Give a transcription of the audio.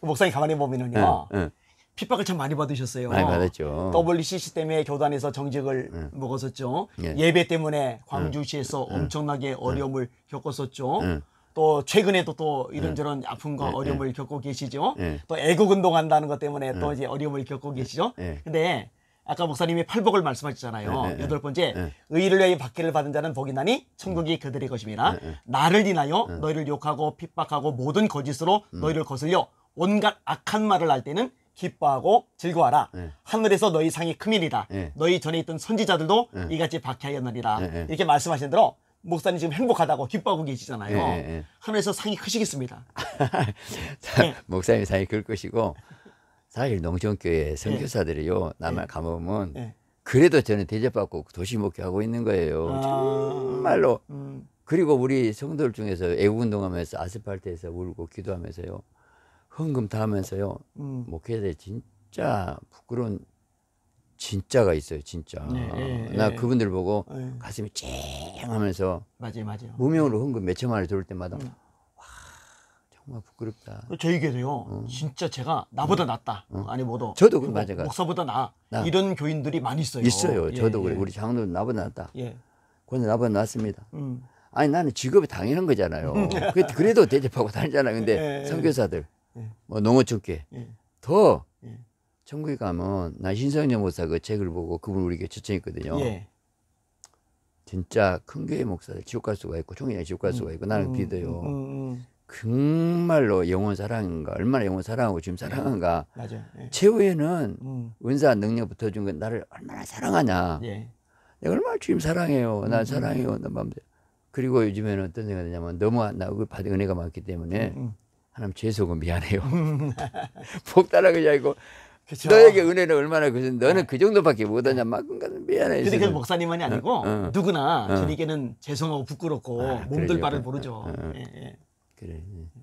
그 목사님 가만히 보면은요. 예, 예. 핍박을 참 많이 받으셨어요. 많이 받았죠. WCC 때문에 교단에서 정직을 먹었었죠. 예. 배 때문에 광주시에서 엄청나게 어려움을 겪었었죠. 또 최근에도 또 이런저런 아픔과 예, 예. 어려움을 겪고 계시죠. 예. 또 애국운동 한다는 것 때문에 또 이제 어려움을 겪고 계시죠. 근데 아까 목사님이 팔복을 말씀하셨잖아요. 여덟 번째, 의를 위하받기를 받은 자는 복이 나니 천국이 음. 그들의 것입니다. 나를 인하여 너희를 욕하고 핍박하고 모든 거짓으로 음. 너희를 거슬려 온갖 악한 말을 할 때는 기뻐하고 즐거워라 네. 예. 하늘에서 너희 상이 큰일이다 네. 예. 너희 전에 있던 선지자들도 네. 이같이 박해하였느니라. 이렇게 말씀하신 대로 목사님 지금 행복하다고 기뻐하고 계시잖아요. 하늘에서 상이 크시겠습니다. 목사님 상이 클 것이고 사실 농촌교회 선교사들이요 남한 가보면 그래도 저는 대접받고 도시목회하고 있는 거예요. 아... 정말로. 음. 그리고 우리 성도들 중에서 애국운동하면서 아스팔트에서 울고 기도하면서요. 헌금 다 하면서요. 음. 목회자 뭐 진짜 부끄러운 진짜가 있어요, 진짜. 네, 예, 나 예. 그분들 보고 예. 가슴이 쨍하면서 맞아요, 맞아요. 무명으로 헌금 몇 천만 원을 들을 때마다 음. 와 정말 부끄럽다. 그 저희 교도요. 음. 어. 진짜 제가 나보다 어. 낫다. 음. 아니 뭐도 저도 그 맞아요. 목사보다 나. 나. 이런 교인들이 많이 있어요. 있어요. 예, 저도 예. 그래. 우리 장로 나보다 낫다. 예. 그건 나보다 낫습니다. 음. 아니 나는 직업이 당연한 거잖아요. 그래도 대접하고 다니잖아요. 근데 예. 선교사들 예. 뭐 농어촌께 예. 더 예. 천국에 가면 나 신성년 목사 그 책을 보고 그분 우리 교회 초청했거든요. 진짜 큰 교회 목사들 지옥 갈 수가 있고 총회장 지옥 갈 수가 있고 나는 믿어요. 음, 음, 음, 정말로 영혼 사랑인가 얼마나 영혼 사랑하고 지금 사랑한가. 맞아. 최후에는 은사 능력 붙어준 건 나를 얼마나 사랑하냐. 내가 얼마나 주님 사랑해요. 나 사랑해요. 나 마음대로. 그리고 요즘에는 어떤 생각이 드냐면 너무 나 받은 은혜가 많기 때문에 하나님 죄송하고 미안해요. 복달하게 음. 자이고 그쵸. 너에게 은혜는 얼마나 그 너는 네. 그 정도밖에 못하냐 막그러니 미안해. 근데 그 목사님만이 어, 아니고 어, 어. 누구나 주님께는 죄송하고 부끄럽고 아, 몸둘 바를 모르죠. 어, 어. 예, 예. 그래.